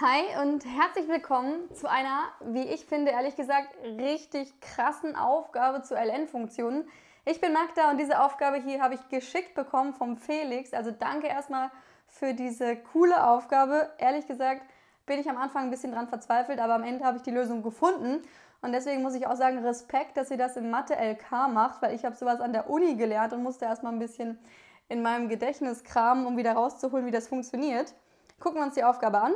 Hi und herzlich willkommen zu einer, wie ich finde, ehrlich gesagt, richtig krassen Aufgabe zu LN-Funktionen. Ich bin Magda und diese Aufgabe hier habe ich geschickt bekommen vom Felix. Also danke erstmal für diese coole Aufgabe. Ehrlich gesagt bin ich am Anfang ein bisschen dran verzweifelt, aber am Ende habe ich die Lösung gefunden. Und deswegen muss ich auch sagen, Respekt, dass ihr das im Mathe-LK macht, weil ich habe sowas an der Uni gelernt und musste erstmal ein bisschen in meinem Gedächtnis kramen, um wieder rauszuholen, wie das funktioniert. Gucken wir uns die Aufgabe an.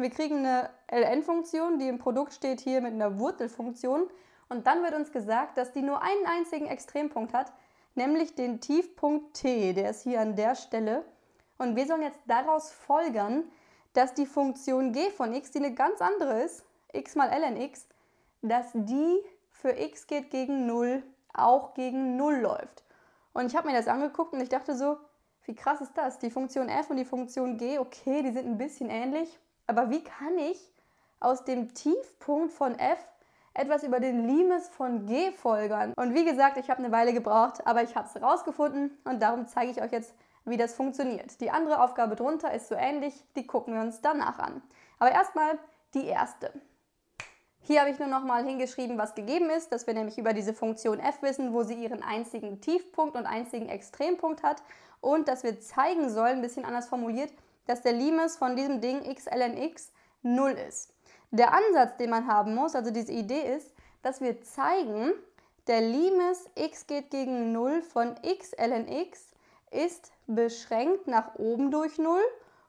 Wir kriegen eine ln-Funktion, die im Produkt steht hier mit einer Wurzelfunktion. Und dann wird uns gesagt, dass die nur einen einzigen Extrempunkt hat, nämlich den Tiefpunkt t, der ist hier an der Stelle. Und wir sollen jetzt daraus folgern, dass die Funktion g von x, die eine ganz andere ist, x mal ln x, dass die für x geht gegen 0 auch gegen 0 läuft. Und ich habe mir das angeguckt und ich dachte so, wie krass ist das? Die Funktion f und die Funktion g, okay, die sind ein bisschen ähnlich, aber wie kann ich aus dem Tiefpunkt von F etwas über den Limes von G folgern? Und wie gesagt, ich habe eine Weile gebraucht, aber ich habe es rausgefunden und darum zeige ich euch jetzt, wie das funktioniert. Die andere Aufgabe drunter ist so ähnlich, die gucken wir uns danach an. Aber erstmal die erste. Hier habe ich nur nochmal hingeschrieben, was gegeben ist, dass wir nämlich über diese Funktion f wissen, wo sie ihren einzigen Tiefpunkt und einzigen Extrempunkt hat und dass wir zeigen sollen, ein bisschen anders formuliert, dass der Limes von diesem Ding xlnx 0 ist. Der Ansatz, den man haben muss, also diese Idee ist, dass wir zeigen, der Limes x geht gegen 0 von x x ist beschränkt nach oben durch 0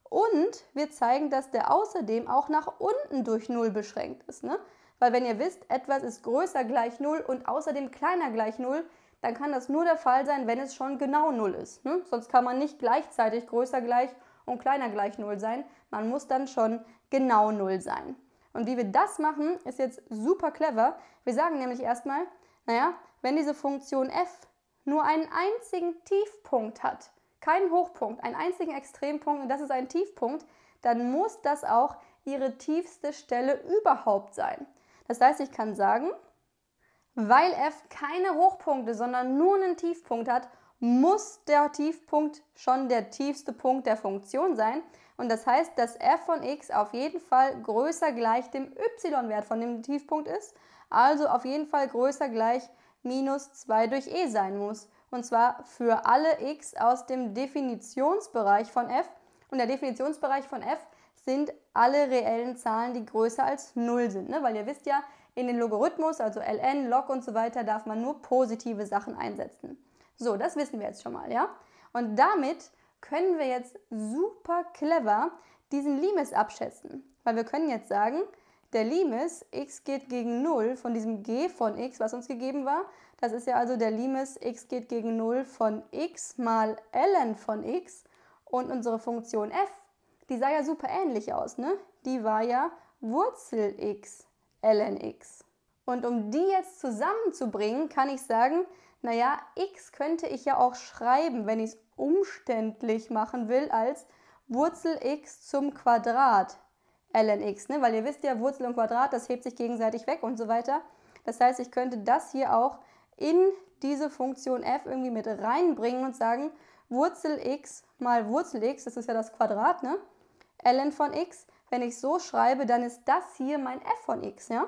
und wir zeigen, dass der außerdem auch nach unten durch 0 beschränkt ist. Ne? Weil wenn ihr wisst, etwas ist größer gleich 0 und außerdem kleiner gleich 0, dann kann das nur der Fall sein, wenn es schon genau 0 ist. Ne? Sonst kann man nicht gleichzeitig größer gleich 0 und kleiner gleich 0 sein. Man muss dann schon genau 0 sein. Und wie wir das machen, ist jetzt super clever. Wir sagen nämlich erstmal, naja, wenn diese Funktion f nur einen einzigen Tiefpunkt hat, keinen Hochpunkt, einen einzigen Extrempunkt und das ist ein Tiefpunkt, dann muss das auch ihre tiefste Stelle überhaupt sein. Das heißt, ich kann sagen, weil f keine Hochpunkte, sondern nur einen Tiefpunkt hat muss der Tiefpunkt schon der tiefste Punkt der Funktion sein. Und das heißt, dass f von x auf jeden Fall größer gleich dem y-Wert von dem Tiefpunkt ist. Also auf jeden Fall größer gleich minus 2 durch e sein muss. Und zwar für alle x aus dem Definitionsbereich von f. Und der Definitionsbereich von f sind alle reellen Zahlen, die größer als 0 sind. Ne? Weil ihr wisst ja, in den Logarithmus, also ln, log und so weiter, darf man nur positive Sachen einsetzen. So, das wissen wir jetzt schon mal, ja? Und damit können wir jetzt super clever diesen Limes abschätzen. Weil wir können jetzt sagen, der Limes x geht gegen 0 von diesem g von x, was uns gegeben war. Das ist ja also der Limes x geht gegen 0 von x mal ln von x. Und unsere Funktion f, die sah ja super ähnlich aus, ne? Die war ja Wurzel x ln x. Und um die jetzt zusammenzubringen, kann ich sagen, naja, x könnte ich ja auch schreiben, wenn ich es umständlich machen will, als Wurzel x zum Quadrat ln x. Ne? Weil ihr wisst ja, Wurzel und Quadrat, das hebt sich gegenseitig weg und so weiter. Das heißt, ich könnte das hier auch in diese Funktion f irgendwie mit reinbringen und sagen, Wurzel x mal Wurzel x, das ist ja das Quadrat, ne? ln von x. Wenn ich so schreibe, dann ist das hier mein f von x, ja?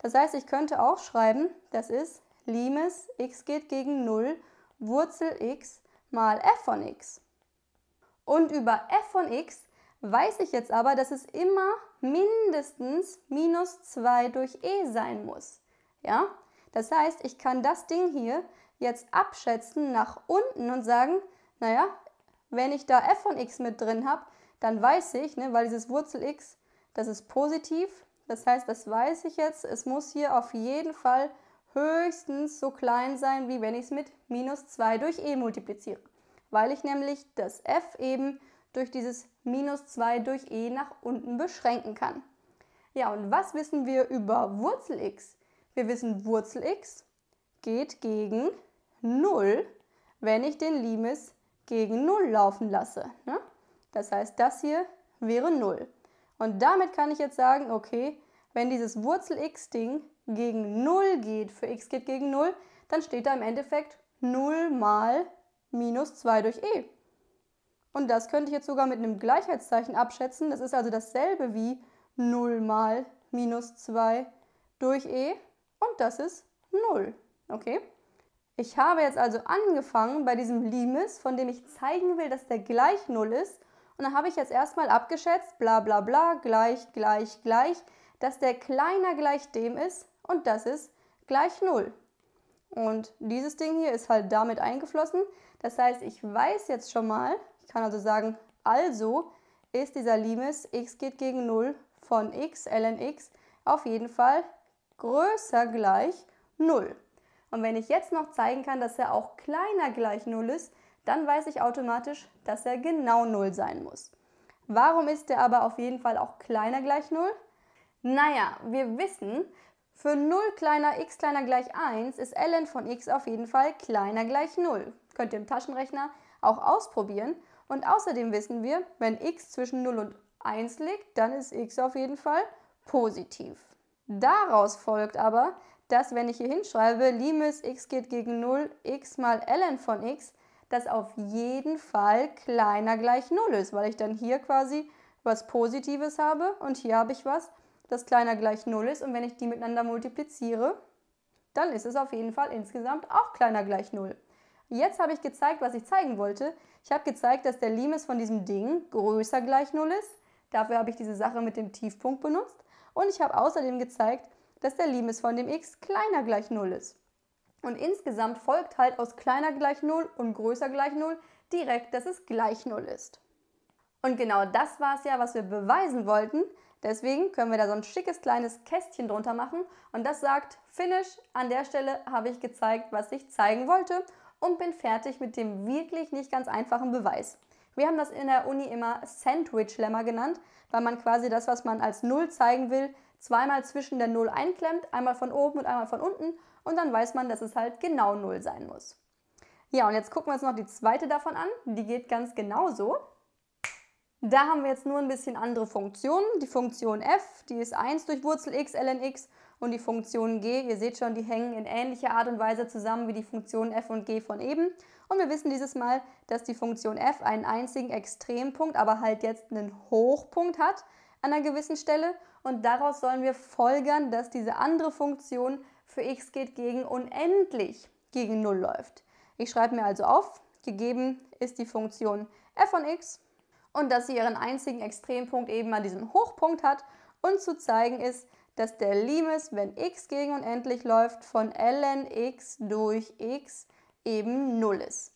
Das heißt, ich könnte auch schreiben, das ist Limes x geht gegen 0 Wurzel x mal f von x. Und über f von x weiß ich jetzt aber, dass es immer mindestens minus 2 durch e sein muss. Ja? Das heißt, ich kann das Ding hier jetzt abschätzen nach unten und sagen, naja, wenn ich da f von x mit drin habe, dann weiß ich, ne, weil dieses Wurzel x, das ist positiv. Das heißt, das weiß ich jetzt, es muss hier auf jeden Fall höchstens so klein sein, wie wenn ich es mit minus 2 durch e multipliziere, weil ich nämlich das f eben durch dieses minus 2 durch e nach unten beschränken kann. Ja, und was wissen wir über Wurzel x? Wir wissen, Wurzel x geht gegen 0, wenn ich den Limes gegen 0 laufen lasse. Ne? Das heißt, das hier wäre 0. Und damit kann ich jetzt sagen, okay, wenn dieses Wurzel x-Ding gegen 0 geht, für x geht gegen 0, dann steht da im Endeffekt 0 mal minus 2 durch e. Und das könnte ich jetzt sogar mit einem Gleichheitszeichen abschätzen. Das ist also dasselbe wie 0 mal minus 2 durch e und das ist 0. Okay? Ich habe jetzt also angefangen bei diesem Limes, von dem ich zeigen will, dass der gleich 0 ist. Und dann habe ich jetzt erstmal abgeschätzt, bla bla bla, gleich, gleich, gleich, dass der kleiner gleich dem ist, und das ist gleich 0. Und dieses Ding hier ist halt damit eingeflossen. Das heißt, ich weiß jetzt schon mal, ich kann also sagen, also ist dieser Limes x geht gegen 0 von x ln x auf jeden Fall größer gleich 0. Und wenn ich jetzt noch zeigen kann, dass er auch kleiner gleich 0 ist, dann weiß ich automatisch, dass er genau 0 sein muss. Warum ist er aber auf jeden Fall auch kleiner gleich 0? Naja, wir wissen, für 0 kleiner x kleiner gleich 1 ist ln von x auf jeden Fall kleiner gleich 0. Könnt ihr im Taschenrechner auch ausprobieren. Und außerdem wissen wir, wenn x zwischen 0 und 1 liegt, dann ist x auf jeden Fall positiv. Daraus folgt aber, dass wenn ich hier hinschreibe, Limes x geht gegen 0, x mal ln von x, das auf jeden Fall kleiner gleich 0 ist, weil ich dann hier quasi was Positives habe und hier habe ich was dass kleiner gleich 0 ist und wenn ich die miteinander multipliziere, dann ist es auf jeden Fall insgesamt auch kleiner gleich 0. Jetzt habe ich gezeigt, was ich zeigen wollte. Ich habe gezeigt, dass der Limes von diesem Ding größer gleich 0 ist. Dafür habe ich diese Sache mit dem Tiefpunkt benutzt. Und ich habe außerdem gezeigt, dass der Limes von dem x kleiner gleich 0 ist. Und insgesamt folgt halt aus kleiner gleich 0 und größer gleich 0 direkt, dass es gleich 0 ist. Und genau das war es ja, was wir beweisen wollten. Deswegen können wir da so ein schickes kleines Kästchen drunter machen und das sagt Finish. An der Stelle habe ich gezeigt, was ich zeigen wollte und bin fertig mit dem wirklich nicht ganz einfachen Beweis. Wir haben das in der Uni immer Sandwich-Lemma genannt, weil man quasi das, was man als Null zeigen will, zweimal zwischen der Null einklemmt, einmal von oben und einmal von unten und dann weiß man, dass es halt genau Null sein muss. Ja, und jetzt gucken wir uns noch die zweite davon an. Die geht ganz genauso. Da haben wir jetzt nur ein bisschen andere Funktionen. Die Funktion f, die ist 1 durch Wurzel x ln x und die Funktion g, ihr seht schon, die hängen in ähnlicher Art und Weise zusammen wie die Funktionen f und g von eben. Und wir wissen dieses Mal, dass die Funktion f einen einzigen Extrempunkt, aber halt jetzt einen Hochpunkt hat an einer gewissen Stelle. Und daraus sollen wir folgern, dass diese andere Funktion für x geht gegen unendlich gegen 0 läuft. Ich schreibe mir also auf, gegeben ist die Funktion f von x und dass sie ihren einzigen Extrempunkt eben an diesem Hochpunkt hat und zu zeigen ist, dass der Limes, wenn x gegen unendlich läuft, von ln x durch x eben 0 ist.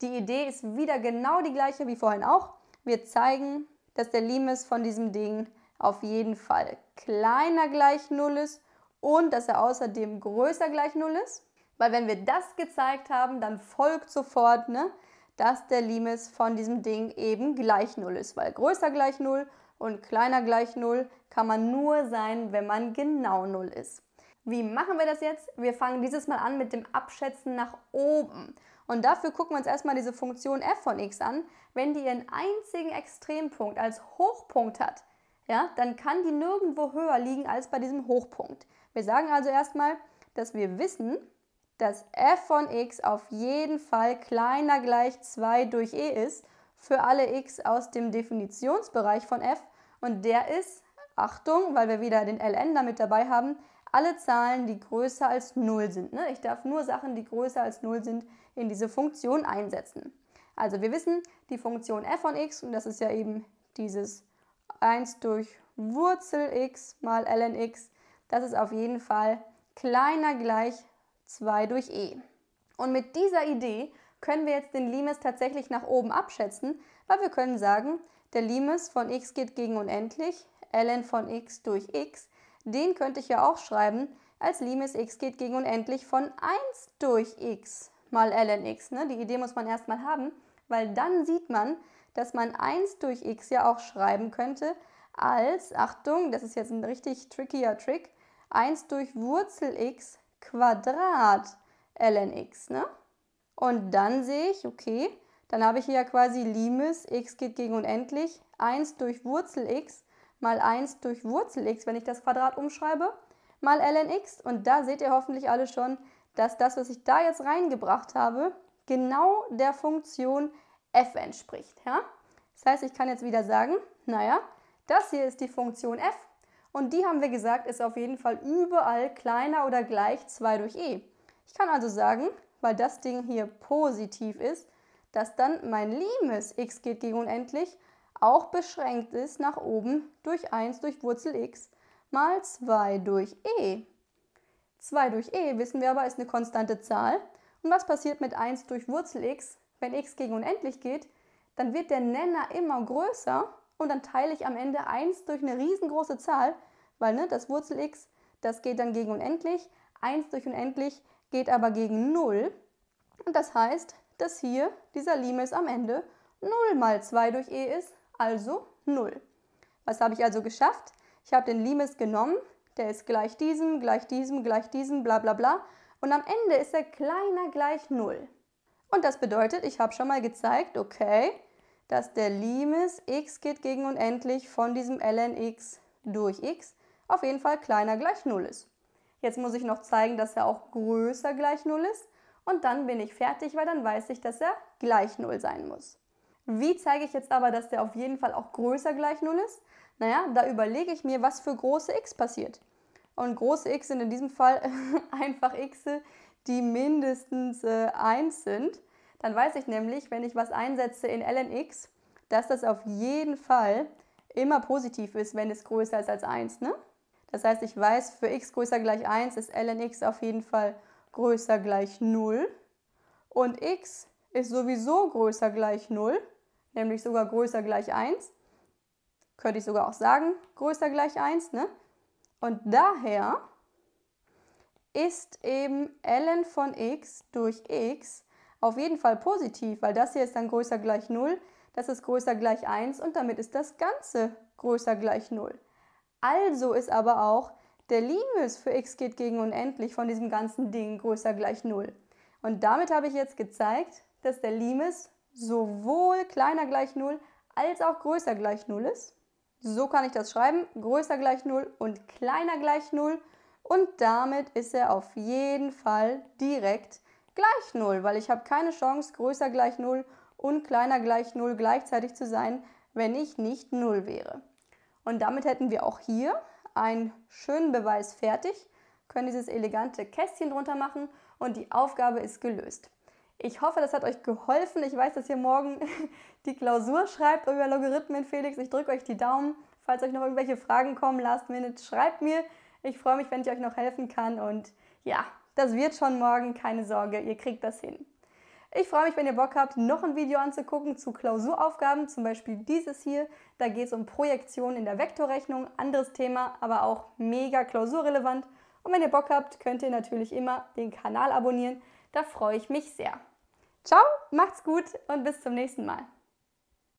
Die Idee ist wieder genau die gleiche wie vorhin auch. Wir zeigen, dass der Limes von diesem Ding auf jeden Fall kleiner gleich 0 ist und dass er außerdem größer gleich 0 ist. Weil wenn wir das gezeigt haben, dann folgt sofort, ne, dass der Limes von diesem Ding eben gleich 0 ist, weil größer gleich 0 und kleiner gleich 0 kann man nur sein, wenn man genau 0 ist. Wie machen wir das jetzt? Wir fangen dieses Mal an mit dem Abschätzen nach oben. Und dafür gucken wir uns erstmal diese Funktion f von x an. Wenn die ihren einzigen Extrempunkt als Hochpunkt hat, ja, dann kann die nirgendwo höher liegen als bei diesem Hochpunkt. Wir sagen also erstmal, dass wir wissen, dass f von x auf jeden Fall kleiner gleich 2 durch e ist für alle x aus dem Definitionsbereich von f und der ist, Achtung, weil wir wieder den ln damit dabei haben, alle Zahlen, die größer als 0 sind. Ne? Ich darf nur Sachen, die größer als 0 sind, in diese Funktion einsetzen. Also wir wissen, die Funktion f von x, und das ist ja eben dieses 1 durch Wurzel x mal ln x, das ist auf jeden Fall kleiner gleich 2 durch e. Und mit dieser Idee können wir jetzt den Limes tatsächlich nach oben abschätzen, weil wir können sagen, der Limes von x geht gegen unendlich, ln von x durch x, den könnte ich ja auch schreiben als Limes x geht gegen unendlich von 1 durch x mal ln x. Ne? Die Idee muss man erstmal haben, weil dann sieht man, dass man 1 durch x ja auch schreiben könnte als, Achtung, das ist jetzt ein richtig trickier Trick, 1 durch Wurzel x Quadrat ln x. Ne? Und dann sehe ich, okay, dann habe ich hier ja quasi Limes, x geht gegen unendlich, 1 durch Wurzel x mal 1 durch Wurzel x, wenn ich das Quadrat umschreibe, mal ln x. Und da seht ihr hoffentlich alle schon, dass das, was ich da jetzt reingebracht habe, genau der Funktion f entspricht. Ja? Das heißt, ich kann jetzt wieder sagen, naja, das hier ist die Funktion f und die haben wir gesagt, ist auf jeden Fall überall kleiner oder gleich 2 durch e. Ich kann also sagen, weil das Ding hier positiv ist, dass dann mein Limes x geht gegen unendlich auch beschränkt ist nach oben durch 1 durch Wurzel x mal 2 durch e. 2 durch e, wissen wir aber, ist eine konstante Zahl. Und was passiert mit 1 durch Wurzel x? Wenn x gegen unendlich geht, dann wird der Nenner immer größer und dann teile ich am Ende 1 durch eine riesengroße Zahl, weil ne, das Wurzel x, das geht dann gegen unendlich, 1 durch unendlich geht aber gegen 0 und das heißt, dass hier dieser Limes am Ende 0 mal 2 durch e ist, also 0. Was habe ich also geschafft? Ich habe den Limes genommen, der ist gleich diesem, gleich diesem, gleich diesem, bla bla bla und am Ende ist er kleiner gleich 0. Und das bedeutet, ich habe schon mal gezeigt, okay, dass der Limes x geht gegen unendlich von diesem ln x durch x auf jeden Fall kleiner gleich 0 ist. Jetzt muss ich noch zeigen, dass er auch größer gleich 0 ist und dann bin ich fertig, weil dann weiß ich, dass er gleich 0 sein muss. Wie zeige ich jetzt aber, dass der auf jeden Fall auch größer gleich 0 ist? Naja, da überlege ich mir, was für große x passiert. Und große x sind in diesem Fall einfach x, die mindestens äh, 1 sind. Dann weiß ich nämlich, wenn ich was einsetze in lnx, dass das auf jeden Fall immer positiv ist, wenn es größer ist als 1. Ne? Das heißt, ich weiß, für x größer gleich 1 ist lnx auf jeden Fall größer gleich 0. Und x ist sowieso größer gleich 0, nämlich sogar größer gleich 1. Könnte ich sogar auch sagen, größer gleich 1. Ne? Und daher ist eben ln von x durch x auf jeden Fall positiv, weil das hier ist dann größer gleich 0, das ist größer gleich 1 und damit ist das Ganze größer gleich 0. Also ist aber auch der Limes für x geht gegen unendlich von diesem ganzen Ding größer gleich 0. Und damit habe ich jetzt gezeigt, dass der Limes sowohl kleiner gleich 0 als auch größer gleich 0 ist. So kann ich das schreiben, größer gleich 0 und kleiner gleich 0. Und damit ist er auf jeden Fall direkt gleich 0, weil ich habe keine Chance, größer gleich 0 und kleiner gleich 0 gleichzeitig zu sein, wenn ich nicht 0 wäre. Und damit hätten wir auch hier einen schönen Beweis fertig, können dieses elegante Kästchen drunter machen und die Aufgabe ist gelöst. Ich hoffe, das hat euch geholfen. Ich weiß, dass ihr morgen die Klausur schreibt über Logarithmen, Felix. Ich drücke euch die Daumen. Falls euch noch irgendwelche Fragen kommen, last minute, schreibt mir. Ich freue mich, wenn ich euch noch helfen kann. Und ja, das wird schon morgen, keine Sorge, ihr kriegt das hin. Ich freue mich, wenn ihr Bock habt, noch ein Video anzugucken zu Klausuraufgaben, zum Beispiel dieses hier. Da geht es um Projektionen in der Vektorrechnung, anderes Thema, aber auch mega klausurrelevant. Und wenn ihr Bock habt, könnt ihr natürlich immer den Kanal abonnieren. Da freue ich mich sehr. Ciao, macht's gut und bis zum nächsten Mal.